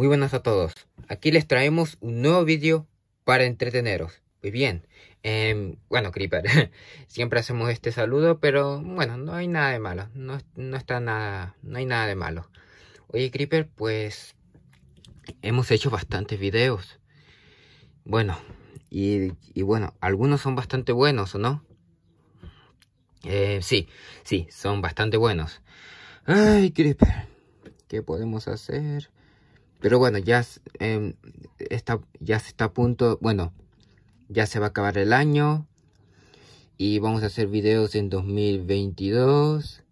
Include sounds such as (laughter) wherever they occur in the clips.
Muy buenas a todos, aquí les traemos un nuevo vídeo para entreteneros. Muy bien, em, bueno Creeper, (laughs) siempre hacemos este saludo, pero bueno, no hay nada de malo, no, está nada, no hay nada de malo. Oye Creeper, pues hemos hecho bastantes videos. Bueno, y, bueno, algunos son bastante buenos, ¿o no? Eh, sí, sí, son bastante buenos. Ay, Creeper, ¿qué podemos hacer? Pero bueno, ya, em, está, ya se está a punto, bueno, ya se va a acabar el año. Y vamos a hacer videos en 2022.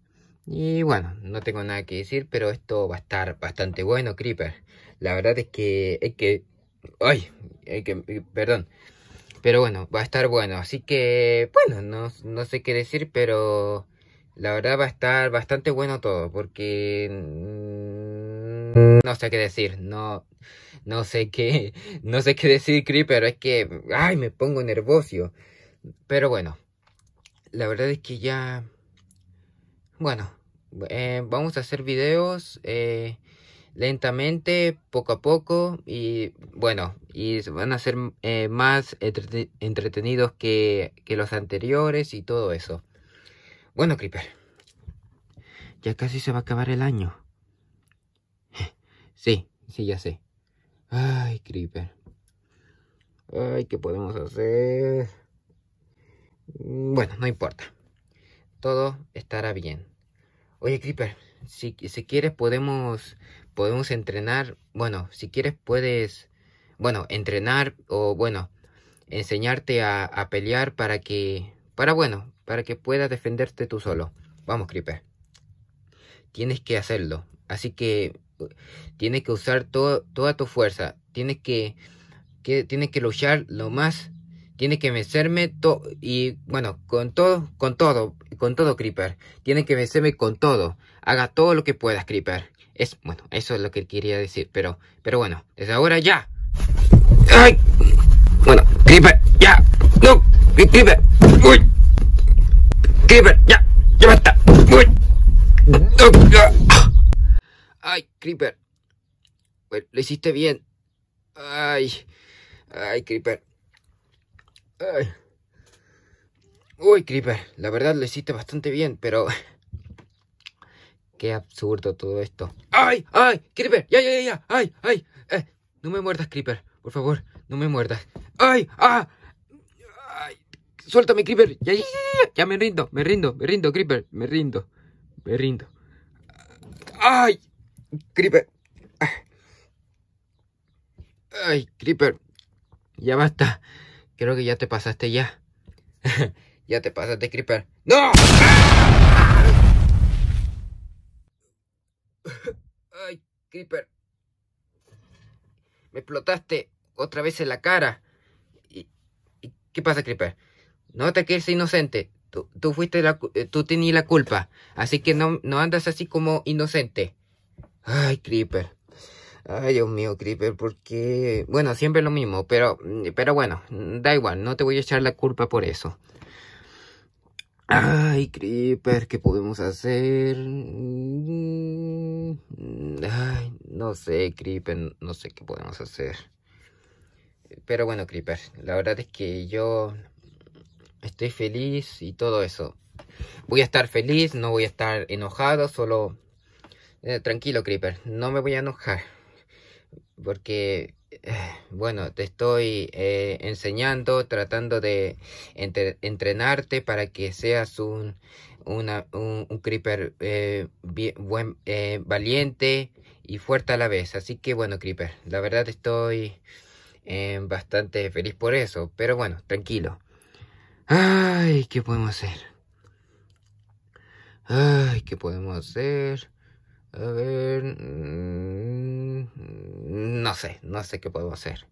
Y bueno, no tengo nada que decir, pero esto va a estar bastante bueno, Creeper. La verdad es que, es que, ay, es que, eh, perdón. Pero bueno, va a estar bueno. Así que, bueno, no, no sé qué decir, pero la verdad va a estar bastante bueno todo. Porque mm, Mm, no sé qué decir, no, no sé qué, (laughs) no sé qué decir, Creeper, pero es que, ay, me pongo nervioso. Pero bueno, la verdad es que ya, bueno, eh, vamos a hacer videos eh, lentamente, poco a poco, y bueno, y van a ser eh, más entretenidos que, que los anteriores y todo eso. Bueno, Creeper, ya casi se va a acabar el año. Sí, sí, ya sé. Ay, Creeper. Ay, ¿qué podemos hacer? Mm, bueno, no importa. Todo estará bien. Oye, Creeper, si, si quieres podemos, podemos entrenar. Bueno, si quieres puedes, bueno, entrenar o, bueno, enseñarte a, a pelear para que, para, bueno, para que puedas defenderte tú solo. Vamos, Creeper. Tienes que hacerlo. Así que Tienes que usar todo, toda tu fuerza. Tienes que, que, tienes que luchar lo más. Tienes que vencerme todo. Y bueno, con todo, con todo, con todo, Creeper. Tienes que vencerme con todo. Haga todo lo que puedas, Creeper. Es, bueno, eso es lo que quería decir. Pero, pero bueno, desde ahora ya. Bueno, Creeper, ya. No, Creeper. Uy. Creeper, ya. Ya basta. Uy. No, no. ¡Ay, Creeper! Bueno, lo hiciste bien. ¡Ay! ¡Ay, Creeper! ¡Ay! Uy, Creeper, la verdad lo hiciste bastante bien, pero... Qué absurdo todo esto. ¡Ay! ¡Ay! ¡Creeper! ¡Ya, ya, ya! ¡Ay! ¡Ay! Eh, no me muerdas, Creeper. Por favor, no me muerdas. ¡Ay! ¡Ah! ¡Ay! ¡Suéltame, Creeper! ¡Ya, ya, ya, ya! Ya me rindo, me rindo, me rindo, Creeper. Me rindo, me rindo. ¡Ay! Creeper. Ah. Ay, Creeper. Ya basta. Creo que ya te pasaste ya. (laughs) ya te pasaste, Creeper. ¡No! Ah. Ay, Creeper. Me explotaste otra vez en la cara. ¿Y, qué pasa, Creeper? No te quedes inocente. Tú, fuiste la, eh, tú tenías la culpa. Así que no andas así como inocente. Ay, Creeper. Ay, Dios mío, Creeper, porque... Bueno, siempre lo mismo, pero, pero bueno, da igual, no te voy a echar la culpa por eso. Ay, Creeper, ¿qué podemos hacer? Mm, ay, no sé, Creeper, no sé qué podemos hacer. Pero bueno, Creeper, la verdad es que yo estoy feliz y todo eso. Voy a estar feliz, no voy a estar enojado, solo eh, tranquilo, Creeper, no me voy a enojar. Porque, eh, bueno, te estoy eh, enseñando, tratando de entrenarte para que seas un, una, un, Creeper bien, valiente y fuerte a la vez. Así que, bueno, Creeper, la verdad estoy bastante feliz por eso. Pero bueno, tranquilo. Ay, ¿qué podemos hacer? Ay, ¿qué podemos hacer? A ver... Mm, no sé, no sé qué puedo hacer.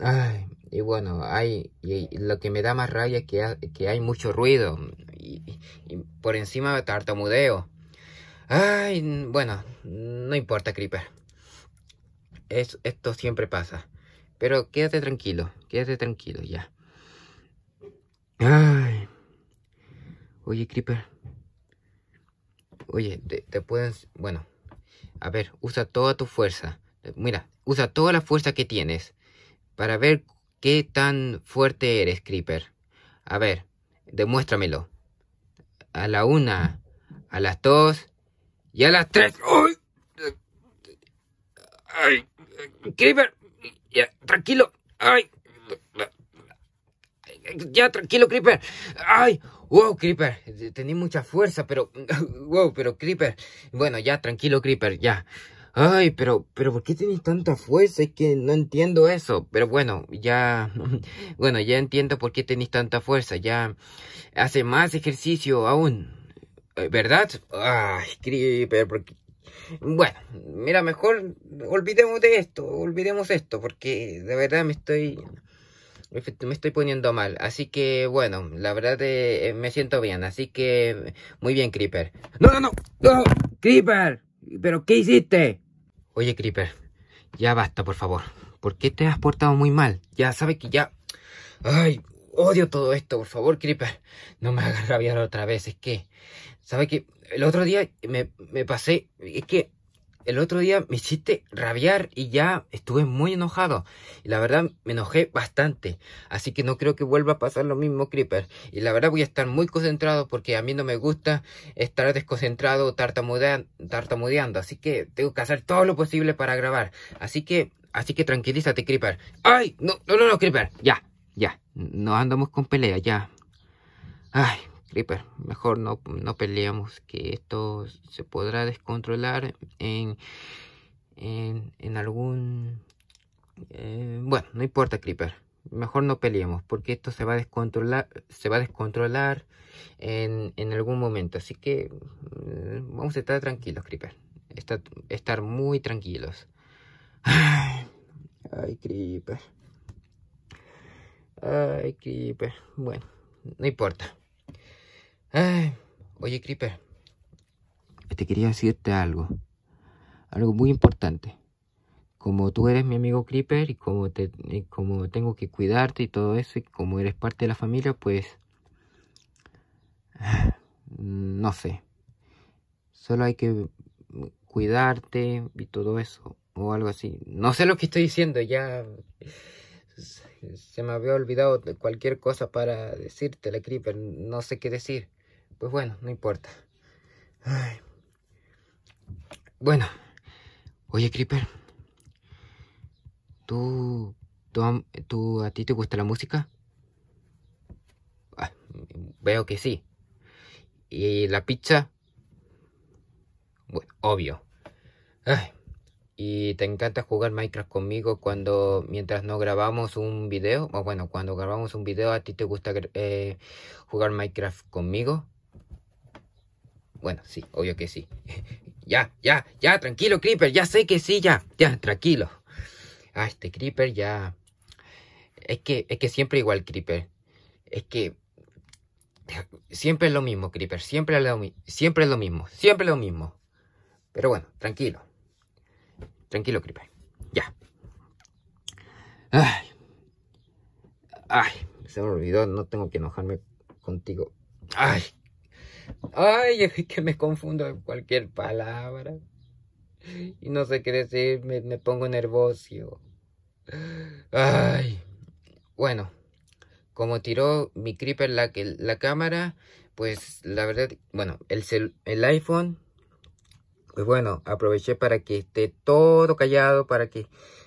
Ay, y bueno, ay, lo que me da más rabia es que, que hay mucho ruido. Y, por encima tartamudeo. Ay, bueno, no importa, Creeper. Es, esto siempre pasa. Pero quédate tranquilo, quédate tranquilo ya. Ay. Oye, Creeper. Oye, te, puedes...? Bueno, a ver, usa toda tu fuerza. Mira, usa toda la fuerza que tienes para ver qué tan fuerte eres, Creeper. A ver, demuéstramelo. A la una, a las dos y a las tres. ¡Ay! ¡Creeper! Ya, tranquilo. ¡Ay! Ya, tranquilo, Creeper. ¡Ay! Wow, Creeper, tenéis mucha fuerza, pero... (laughs) Wow, pero Creeper... Bueno, ya, tranquilo, Creeper, ya. Ay, pero, pero ¿por qué tenéis tanta fuerza? Es que no entiendo eso. Pero bueno, ya, (laughs) bueno, ya entiendo por qué tenéis tanta fuerza. Ya hace más ejercicio aún. Eh, ¿Verdad? Ay, Creeper, Bueno, mira, mejor olvidemos de esto, olvidemos esto, porque de verdad me estoy me estoy poniendo mal. Así que, bueno, la verdad eh, me siento bien. Así que, muy bien, Creeper. ¡No, no, no! ¡No! ¡Creeper! ¿Pero qué hiciste? Oye, Creeper, ya basta, por favor. ¿Por qué te has portado muy mal? Ya sabes que ya... ¡Ay! Odio todo esto, por favor, Creeper. No me hagas rabiar otra vez, es que... ¿Sabes que El otro día me, me pasé... Es que el otro día me hiciste rabiar y ya estuve muy enojado. Y la verdad me enojé bastante. Así que no creo que vuelva a pasar lo mismo, Creeper. Y la verdad voy a estar muy concentrado porque a mí no me gusta estar desconcentrado tartamudeando. Así que tengo que hacer todo lo posible para grabar. Así que, así que tranquilízate, Creeper. ¡Ay! No, no, no, no, Creeper. Ya, ya. No andamos con pelea, ya. Ay. Creeper, mejor no, no peleamos, que esto se podrá descontrolar en, en, algún... Eh, bueno, no importa Creeper, mejor no peleemos, porque esto se va a descontrolar, se va a descontrolar en, en algún momento. Así que mm, vamos a estar tranquilos, Creeper, estar muy tranquilos. (sighs) Ay, Creeper. Ay, Creeper. Bueno, no importa oye, Creeper. Te quería decirte algo. Algo muy importante. Como tú eres mi amigo Creeper y como, como tengo que cuidarte y todo eso, y como eres parte de la familia, pues... (sighs) No sé. Solo hay que cuidarte y todo eso. O algo así. No sé lo que estoy diciendo, ya se me había olvidado cualquier cosa para decirte, la Creeper, no sé qué decir. Pues bueno, no importa. Bueno. Oye, Creeper. ¿Tú, tú, a ti te gusta la música? Ah, veo que sí. ¿Y la pizza? obvio. ¿Y te encanta jugar Minecraft conmigo cuando mientras no grabamos un video? O bueno, cuando grabamos un video, ¿a ti te gusta eh, jugar Minecraft conmigo? Bueno, sí, obvio que sí. (laughs) ya, ya, ya, tranquilo, Creeper, ya sé que sí, ya, ya, tranquilo. Ah, este Creeper ya... Es que, es que siempre igual, Creeper. Es que... Siempre es lo mismo, Creeper, siempre es lo, siempre es lo mismo, siempre es lo mismo. Pero bueno, tranquilo. Tranquilo, Creeper. Ya. Ay. Ay, se me olvidó, no tengo que enojarme contigo. Ay, Ay, es que me confundo en cualquier palabra. Y no sé qué decir, me, pongo nervoso. Ay, bueno, como tiró mi creeper la, la cámara, pues la verdad, bueno, el, el iPhone, pues bueno, aproveché para que esté todo callado, para que,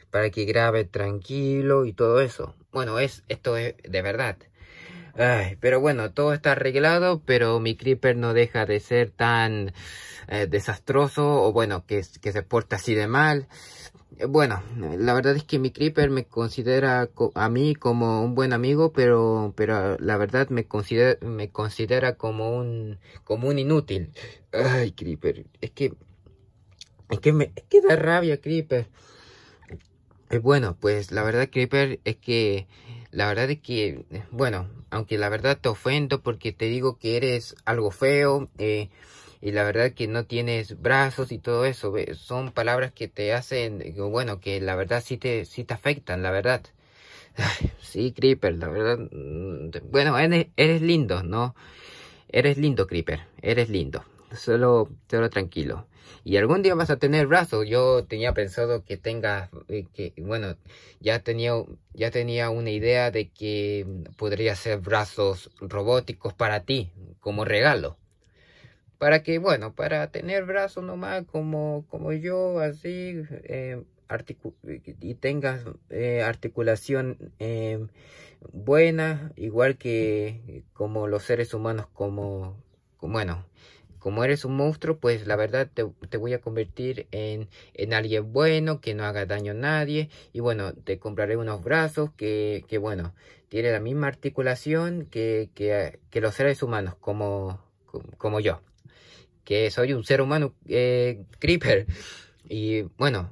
para que grabe tranquilo y todo eso. Bueno, es, esto es de verdad. Ay, pero bueno, todo está arreglado, pero mi creeper no deja de ser tan eh, desastroso o bueno, que, que se porta así de mal. Bueno, la verdad es que mi creeper me considera a mí como un buen amigo, pero, pero la verdad me considera, me considera como un, como un inútil. Ay, creeper, es que, es que me, es que da rabia, creeper. Eh, bueno, pues la verdad, creeper, es que la verdad es que, eh, bueno, aunque la verdad te ofendo porque te digo que eres algo feo eh, y la verdad que no tienes brazos y todo eso. son palabras que te hacen, eh, bueno, que la verdad sí te, sí te afectan, la verdad. (laughs) sí, Creeper, la verdad. Mm, bueno, eres lindo, ¿no? Eres lindo, Creeper. Eres lindo solo, tranquilo. Y algún día vas a tener brazos. Yo tenía pensado que tengas, eh, que, bueno, ya tenía, ya tenía una idea de que podría ser brazos robóticos para ti, como regalo. Para que, bueno, para tener brazos nomás como, como yo, así, eh, y tengas eh, articulación buena, igual que como los seres humanos, como, como bueno, como eres un monstruo, pues la verdad te, voy a convertir en, en, alguien bueno, que no haga daño a nadie. Y bueno, te compraré unos brazos que, que bueno, tiene la misma articulación que, que, que los seres humanos, como, como, yo. Que soy un ser humano eh, creeper. Y bueno,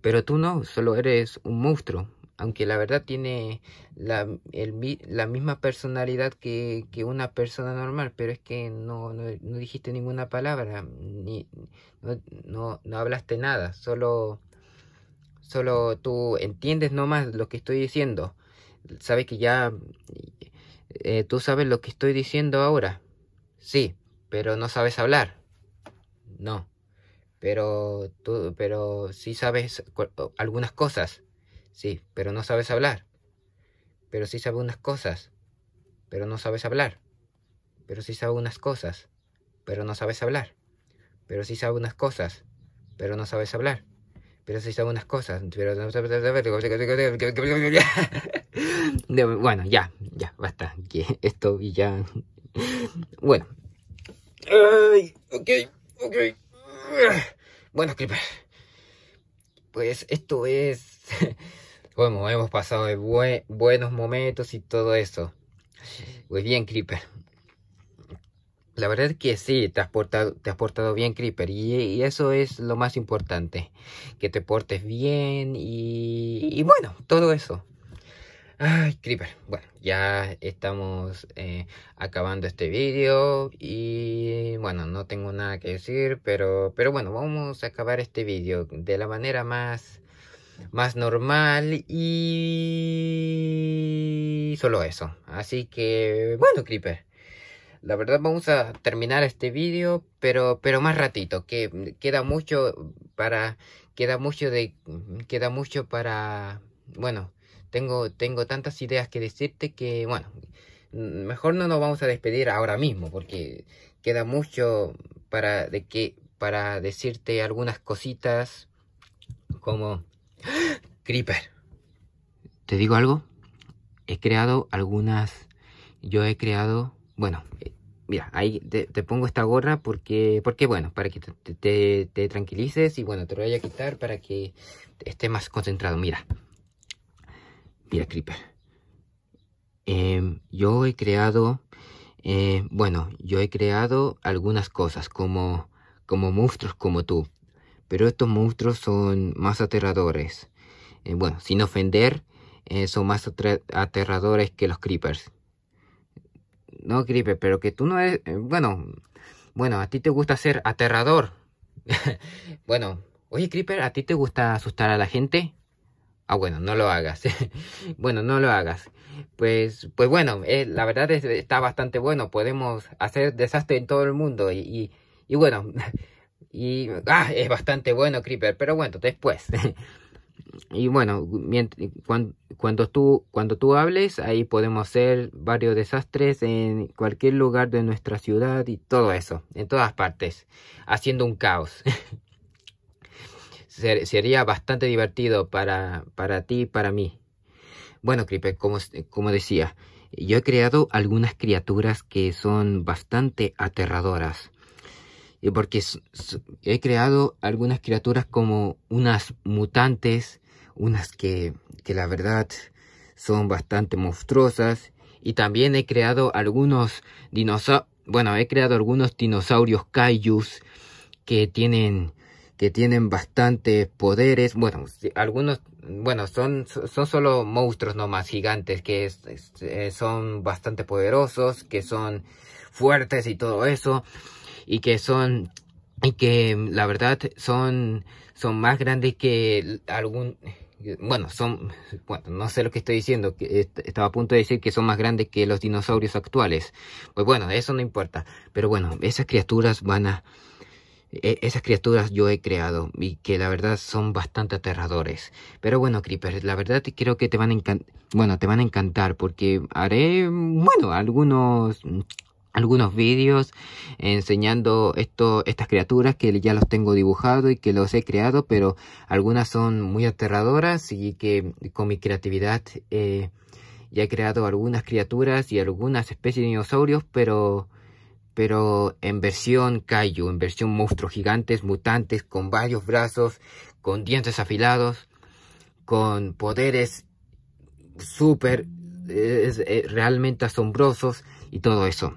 pero tú no, solo eres un monstruo aunque la verdad tiene la, misma personalidad que, una persona normal, pero es que no, no, dijiste ninguna palabra, ni, no, no, hablaste nada, solo, solo tú entiendes nomás lo que estoy diciendo, sabes que ya eh, tú sabes lo que estoy diciendo ahora, sí, pero no sabes hablar, no pero tú pero sí sabes algunas cosas Sí, pero no sabes hablar. Pero sí sabes unas cosas. Pero no sabes hablar. Pero sí sabes unas cosas. Pero no sabes hablar. Pero sí sabes unas cosas. Pero no sabes hablar. Pero sí sabes unas cosas. Pero (laughs) Bueno, ya, ya, basta. Esto y ya. Bueno. Ay, ok, ok. Bueno, Clipper. Pues esto es. Bueno, hemos pasado de buenos momentos y todo eso. Pues bien, Creeper. La verdad es que sí, te has portado, bien, Creeper. Y, eso es lo más importante. Que te portes bien y, bueno, todo eso. Ay, Creeper. Bueno, ya estamos eh, acabando este vídeo. Y bueno, no tengo nada que decir, pero, pero bueno, vamos a acabar este vídeo de la manera más más normal y solo eso. Así que bueno, Creeper. La verdad vamos a terminar este vídeo, pero, pero más ratito, que queda mucho para, queda mucho de, queda mucho para, bueno, tengo, tengo tantas ideas que decirte que, bueno, mejor no nos vamos a despedir ahora mismo, porque queda mucho para, de que, para decirte algunas cositas como Creeper. ¿Te digo algo? He creado algunas... Yo he creado... Bueno, eh, mira, ahí te, pongo esta gorra porque, porque bueno, para que te, tranquilices y bueno, te lo voy a quitar para que esté más concentrado. Mira, mira Creeper. Em, yo he creado, eh, bueno, yo he creado algunas cosas como, como monstruos como tú, pero estos monstruos son más aterradores. Eh, bueno, sin ofender, eh, son más aterradores que los creepers. No creeper, pero que tú no eres... Eh, bueno, bueno, a ti te gusta ser aterrador. (laughs) bueno, oye creeper, ¿a ti te gusta asustar a la gente? Ah, bueno, no lo hagas. (laughs) bueno, no lo hagas. Pues, pues bueno, la verdad es, está bastante bueno. Podemos hacer desastre en todo el mundo. Y, y, y bueno, (laughs) Y ah, es bastante bueno Creeper, pero bueno, después. (laughs) y bueno, cuando, cuando, tú, cuando tú hables, ahí podemos hacer varios desastres en cualquier lugar de nuestra ciudad y todo eso, en todas partes, haciendo un caos. (laughs) sería bastante divertido para, para ti y para mí. Bueno, Creeper, como, como decía, yo he creado algunas criaturas que son bastante aterradoras y eh, porque he creado algunas criaturas como unas mutantes, unas que, que la verdad son bastante monstruosas, y también he creado algunos dinosaurios, bueno, he creado algunos dinosaurios kaijus que tienen que tienen bastantes poderes, bueno, algunos, bueno, son, son solo monstruos nomás gigantes que eh, son bastante poderosos, que son fuertes y todo eso, y que son y que mm, la verdad son son más grandes que algún eh, bueno, son, bueno, no sé lo que estoy diciendo, estaba a punto de decir que son más grandes que los dinosaurios actuales. Pues bueno, eso no importa. Pero bueno, esas criaturas van a, e, esas criaturas yo he creado y que la verdad son bastante aterradores. Pero bueno, Creeper, la verdad creo que te van a encantar, bueno, te van a encantar porque haré, mm, bueno, algunos algunos vídeos enseñando esto, estas criaturas que ya los tengo dibujado y que los he creado, pero algunas son muy aterradoras y que con mi creatividad eh, ya he creado algunas criaturas y algunas especies de dinosaurios, pero, pero en versión kaiju, en versión monstruos gigantes, mutantes, con varios brazos, con dientes afilados, con poderes súper realmente asombrosos y todo eso.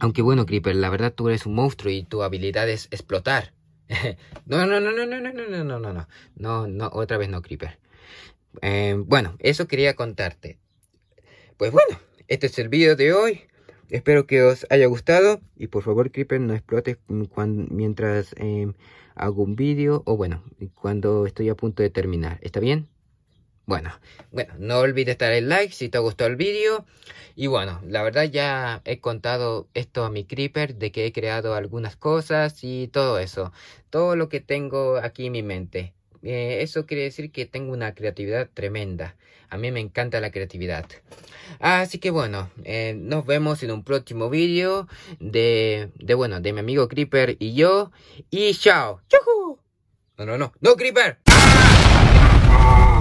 Aunque bueno, Creeper, la verdad tú eres un monstruo y tu habilidad es explotar. (laughs) no, no, no, no, no, no, no, no, no, no. No, no, otra vez no, Creeper. Eh, bueno, eso quería contarte. Pues bueno, este es el vídeo de hoy. Espero que os haya gustado. Y por favor, Creeper, no explotes mientras eh, hago un vídeo. O bueno, cuando estoy a punto de terminar. ¿Está bien? Bueno, bueno, no olvides dar el like si te gustó el vídeo. Y bueno, la verdad ya he contado esto a mi creeper de que he creado algunas cosas y todo eso. Todo lo que tengo aquí en mi mente. Eh, eso quiere decir que tengo una creatividad tremenda. A mí me encanta la creatividad. Así que bueno, eh, nos vemos en un próximo vídeo de, bueno, de mi amigo Creeper y yo. Y chao. No, no, no. No, Creeper. ¡Ah!